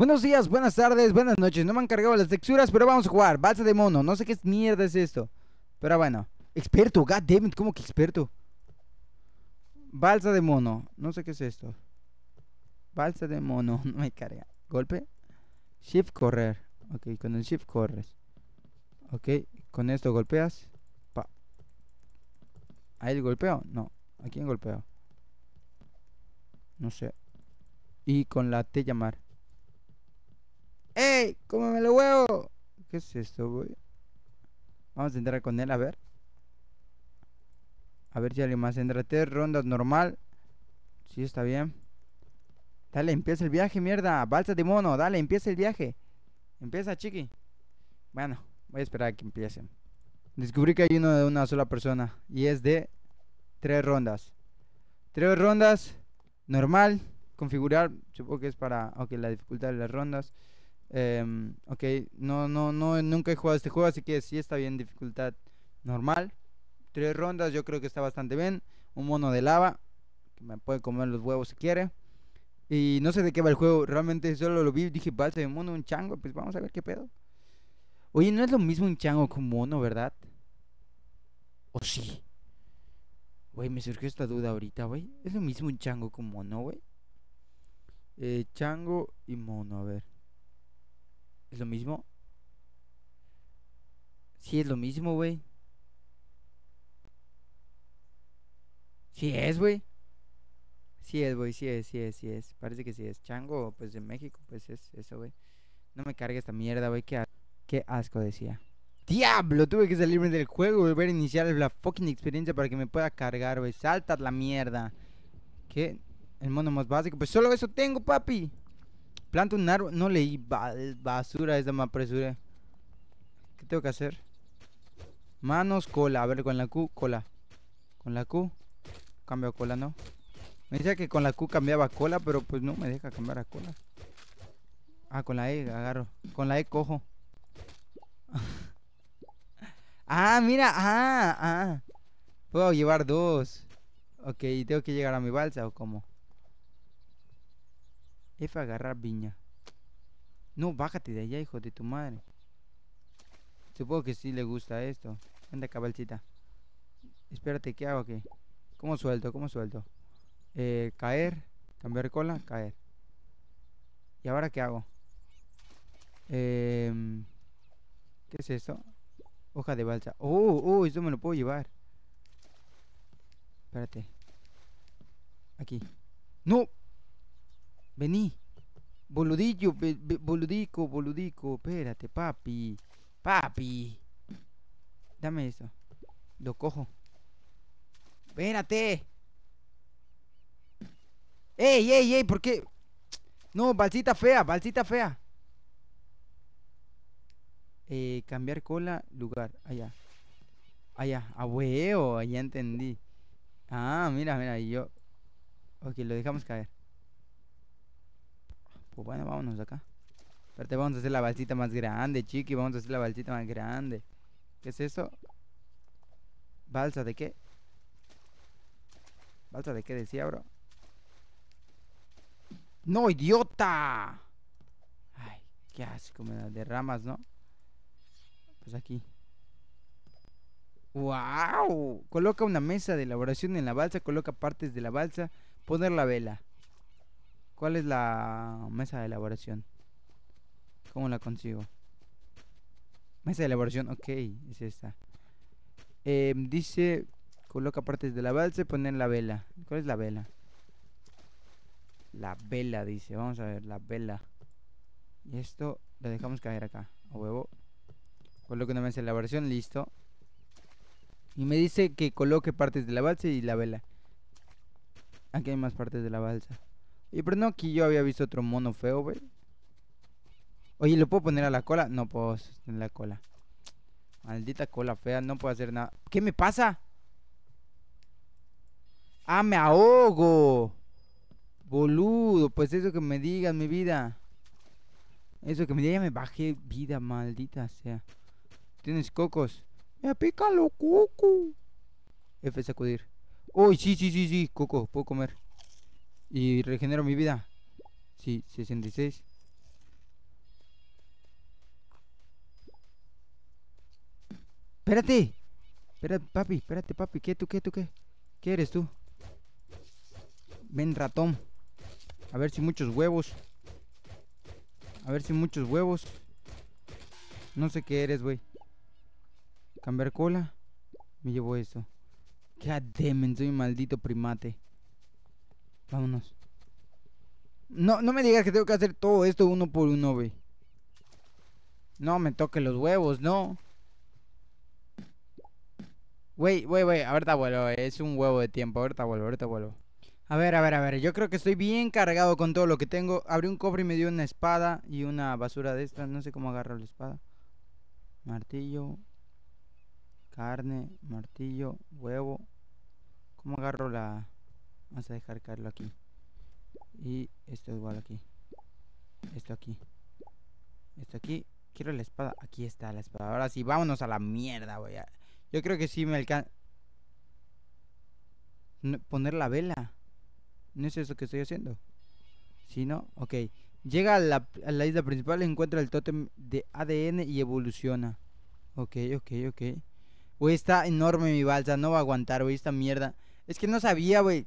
Buenos días, buenas tardes, buenas noches. No me han cargado las texturas, pero vamos a jugar. Balsa de mono. No sé qué mierda es esto. Pero bueno. Experto, god goddammit, ¿cómo que experto? Balsa de mono. No sé qué es esto. Balsa de mono. No me carga. Golpe. Shift correr. Ok, con el shift corres. Ok, con esto golpeas. Pa. ¿Ahí el golpeo? No. ¿A quién golpeo? No sé. Y con la T llamar. ¡Ey! me lo huevo! ¿Qué es esto, güey? Vamos a entrar con él, a ver. A ver si alguien más entra. Tres rondas normal. Sí, está bien. Dale, empieza el viaje, mierda. Balsa de mono, dale, empieza el viaje. Empieza, chiqui. Bueno, voy a esperar a que empiecen. Descubrí que hay uno de una sola persona. Y es de tres rondas. Tres rondas. Normal. Configurar. Supongo que es para. Ok, la dificultad de las rondas. Em, ok, no, no, no, nunca he jugado este juego, así que sí está bien, dificultad normal. Tres rondas, yo creo que está bastante bien. Un mono de lava, que me puede comer los huevos si quiere. Y no sé de qué va el juego, realmente solo lo vi dije, vale, un mono, un chango, pues vamos a ver qué pedo. Oye, no es lo mismo un chango como mono, ¿verdad? ¿O sí? Güey, me surgió esta duda ahorita, güey. ¿Es lo mismo un chango como mono, güey? Eh, chango y mono, a ver. ¿Es lo mismo? Sí, es lo mismo, güey. Sí es, güey. Sí es, güey, sí es, sí es, sí es. Parece que sí es. Chango, pues de México, pues es eso, güey. No me cargue esta mierda, güey. Qué, asco decía. ¡Diablo! Tuve que salirme del juego y volver a iniciar la fucking experiencia para que me pueda cargar, güey. Salta la mierda. ¿Qué? El mono más básico. Pues solo eso tengo, papi. Planta un árbol. No leí basura, es más presura. ¿Qué tengo que hacer? Manos, cola. A ver, con la Q, cola. Con la Q. Cambio cola, ¿no? Me decía que con la Q cambiaba cola, pero pues no me deja cambiar a cola. Ah, con la E agarro. Con la E cojo. ah, mira. Ah, ah. Puedo llevar dos. Ok, ¿tengo que llegar a mi balsa o cómo? es agarrar viña. No, bájate de allá, hijo de tu madre. Supongo que sí le gusta esto. Anda, cabalcita. Espérate, ¿qué hago aquí? ¿Cómo suelto? ¿Cómo suelto? Eh, caer. Cambiar cola, caer. ¿Y ahora qué hago? Eh, ¿Qué es esto? Hoja de balsa. ¡Oh! ¡Oh! Esto me lo puedo llevar. Espérate. Aquí. ¡No! Vení. Boludillo, boludico, boludico. Espérate, papi. Papi. Dame eso. Lo cojo. Espérate. Ey, ey, ey, ¿por qué? No, balsita fea, balsita fea. Eh, cambiar cola, lugar. Allá. Allá, abueo, ah, huevo, ya entendí. Ah, mira, mira, yo. Ok, lo dejamos caer. Pues bueno, vámonos acá. Espérate, vamos a hacer la balsita más grande, chiqui. Vamos a hacer la balsita más grande. ¿Qué es eso? ¿Balsa de qué? ¿Balsa de qué decía, bro? ¡No, idiota! Ay, qué asco me da de ramas, ¿no? Pues aquí. ¡Wow! Coloca una mesa de elaboración en la balsa, coloca partes de la balsa, poner la vela. ¿Cuál es la mesa de elaboración? ¿Cómo la consigo? Mesa de elaboración, ok, es esta. Em, dice, coloca partes de la balsa y ponen la vela. ¿Cuál es la vela? La vela, dice. Vamos a ver, la vela. Y esto lo dejamos caer acá, a huevo. Coloque una mesa de elaboración, listo. Y me dice que coloque partes de la balsa y la vela. Aquí hay más partes de la balsa. Y pero no, aquí yo había visto otro mono feo, güey. Oye, ¿lo puedo poner a la cola? No puedo en la cola. Maldita cola fea, no puedo hacer nada. ¿Qué me pasa? ¡Ah, me ahogo! Boludo, pues eso que me digas, mi vida. Eso que me digas, ya me bajé vida, maldita sea. ¿Tienes cocos? Me pica lo coco. F sacudir. Uy, sí, sí, sí, sí, coco, puedo comer. Y regenero mi vida. Sí, 66. Espérate. Espérate, papi, espérate, papi. ¿Qué tú, qué tú, qué? ¿Qué eres tú? Ven, ratón. A ver si muchos huevos. A ver si muchos huevos. No sé qué eres, güey. Cambiar cola. Me llevo eso. Qué damn, soy un maldito primate. Vámonos. No, no me digas que tengo que hacer todo esto uno por uno, güey. No me toque los huevos, no. Güey, güey, güey, ahorita vuelvo, es un huevo de tiempo, ahorita vuelvo, ahorita vuelvo. A ver, a ver, a ver, yo creo que estoy bien cargado con todo lo que tengo. Abrí un cofre y me dio una espada y una basura de estas, no sé cómo agarro la espada. Martillo, carne, martillo, huevo. ¿Cómo agarro la, vamos a dejar caerlo aquí y esto igual aquí esto aquí esto aquí quiero la espada aquí está la espada ahora sí vámonos a la mierda voy yo creo que sí me alcanza poner la vela no es eso que estoy haciendo si no ok llega a la, a la isla principal encuentra el tótem de ADN y evoluciona ok ok ok Güey, está enorme mi balsa, no va a aguantar, güey, esta mierda. Es que no sabía, güey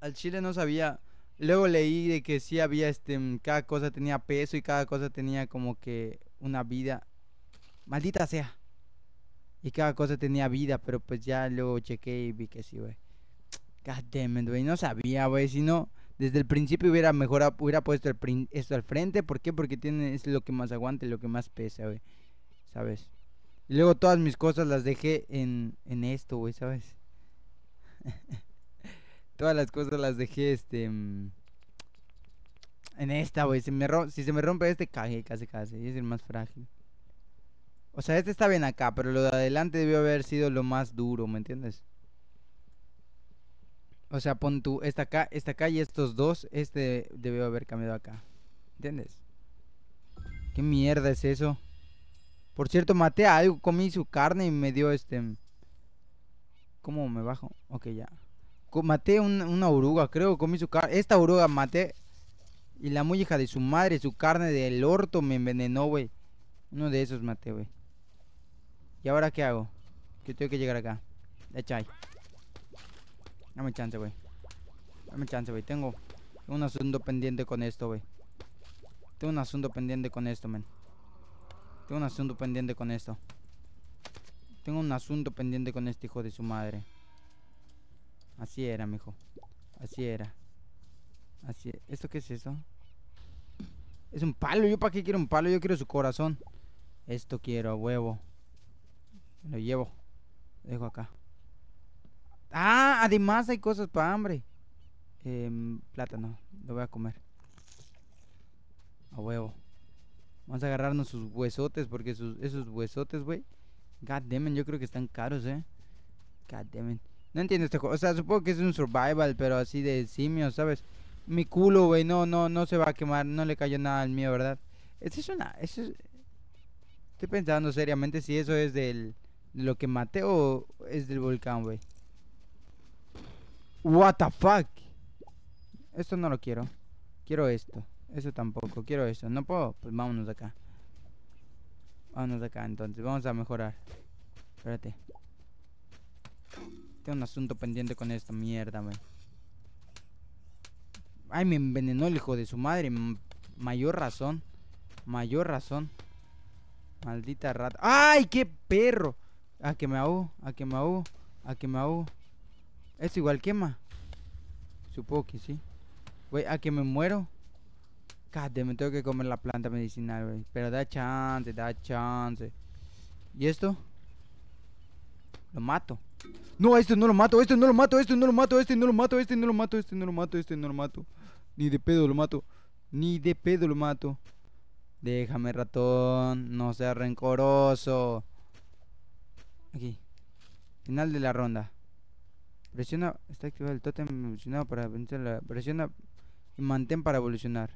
al chile no sabía. Luego leí de que sí había, este, mm, cada cosa tenía peso y cada cosa tenía como que una vida. Maldita sea. Y cada cosa tenía vida, pero pues ya luego chequé y vi que sí, güey. God damn it, güey. No sabía, güey. Si no, desde el principio hubiera mejorado, hubiera puesto esto al frente. ¿Por qué? Porque tiene, es lo que más aguante, lo que más pesa, güey. ¿Sabes? Y luego todas mis cosas las dejé en, en esto, güey, ¿sabes? Todas las cosas las dejé, este... Mm, en esta, güey. Si, si, se me rompe este, cagué casi, casi. Es el más frágil. O sea, este está bien acá, pero lo de adelante debió haber sido lo más duro, ¿me entiendes? O sea, pon tú, esta acá, esta acá y estos dos, este debió haber cambiado acá. ¿Entiendes? ¿Qué mierda es eso? Por cierto, maté algo, comí su carne y me dio este... Mm, ¿Cómo me bajo? Ok, ya maté una oruga, creo, comí su carne. Esta oruga maté. Y la muy de su madre, su carne del orto me envenenó, güey. Uno de esos maté, güey. ¿Y ahora qué hago? Que tengo que llegar acá. Echai. Dame chance, güey. Dame chance, güey. Tengo un asunto pendiente con esto, güey. Tengo un asunto pendiente con esto, men. Tengo un asunto pendiente con esto. Tengo un asunto pendiente con este hijo de su madre. Así era, mijo. Así era. Así. E-, ¿Esto qué es eso? Es un palo. ¿Yo para qué quiero un palo? Yo quiero su corazón. Esto quiero, huevo. Lo llevo. dejo acá. Ah, además hay cosas para hambre. Em, plátano. Lo voy a comer. A huevo. Vamos a agarrarnos sus huesotes. Porque esos huesotes, güey. God damn yo creo que están caros, eh. God damn it. No entiendo este juego. O sea, supongo que es un survival, pero así de simio, ¿sabes? Mi culo, güey, no, no, no se va a quemar. No le cayó nada al mío, ¿verdad? Eso es una... Estoy pensando seriamente si eso es del... De lo que maté o es del volcán, güey. What the fuck? Esto no lo quiero. Quiero esto. Eso tampoco. Quiero esto. No puedo. Pues vámonos de acá. Vámonos de acá entonces. Vamos a mejorar. Espérate un asunto pendiente con esta mierda, güey Ay, me envenenó el hijo de su madre. mayor razón. Mayor razón. Maldita rata. ¡Ay, qué perro! A que me ahogo, a que me ahogo, a que me ahogo. Esto igual quema. Supongo que sí. Güey, a que me muero. Cate, me tengo que comer la planta medicinal, güey. Pero da chance, da chance. ¿Y esto? Lo mato. No, este no lo mato, este no lo mato, este no lo mato, este no lo mato, este no lo mato, este no lo mato, este no lo mato. Ni de pedo lo mato. Ni de pedo lo mato. Déjame, ratón. No sea rencoroso. Aquí. Final de la ronda. Presiona. Está activado el tótem evolucionado para vencer la. Presiona y mantén para evolucionar.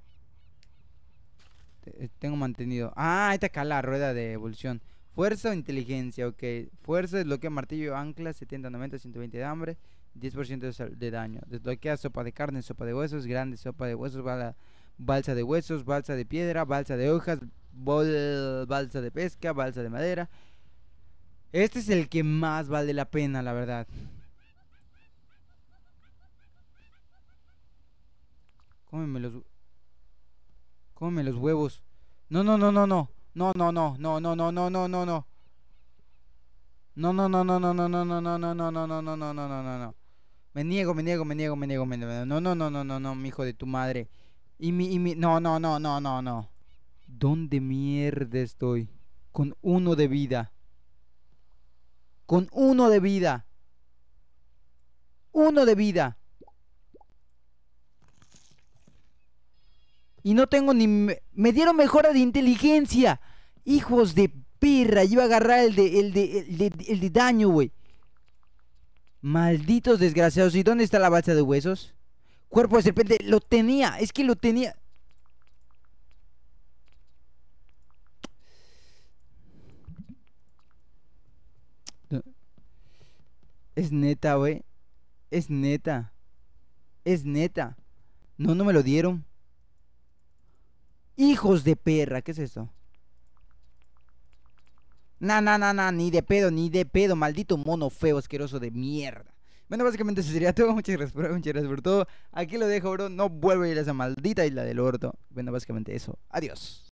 Eh, tengo mantenido. Ah, esta acá la rueda de evolución. Fuerza o inteligencia, ok. Fuerza desbloquea martillo, ancla, 70, 90, 120 de hambre, 10% de daño. Desbloquea sopa de carne, sopa de huesos, grande sopa de huesos, balsa de huesos, balsa de piedra, balsa de hojas, balsa de pesca, balsa de madera. Este es el que más vale la pena, la verdad. Cómeme los... Cómeme los huevos. No, no, no, no, no. No, no, no, no, no, no, no, no, no, no. No, no, no, no, no, no, no, no, no, no, no, no, no, no, no, no, no, no. no niego, me niego, me niego, me niego, me niego. No, no, no, no, no, no, mi hijo de tu madre. Y mi, y mi, no, no, no, no, no, no. ¿Dónde mierda estoy? Con uno de vida. Con uno de vida. Uno de vida. y no tengo ni... Me dieron mejora de inteligencia. Hijos de pirra, Iba a agarrar el de, el de, el de, daño, güey. Malditos desgraciados. ¿Y dónde está la balsa de huesos? Cuerpo de serpiente. Lo tenía. Es que lo tenía. Es neta, güey. Es neta. Es neta. No, no me lo dieron. Hijos de perra, ¿qué es esto? Na na na na, ni de pedo, ni de pedo, maldito mono feo asqueroso de mierda. Bueno, básicamente eso sería todo. Muchas gracias, por, muchas gracias por todo. Aquí lo dejo, bro. No vuelvo a ir a esa maldita isla del orto. Bueno, básicamente eso. Adiós.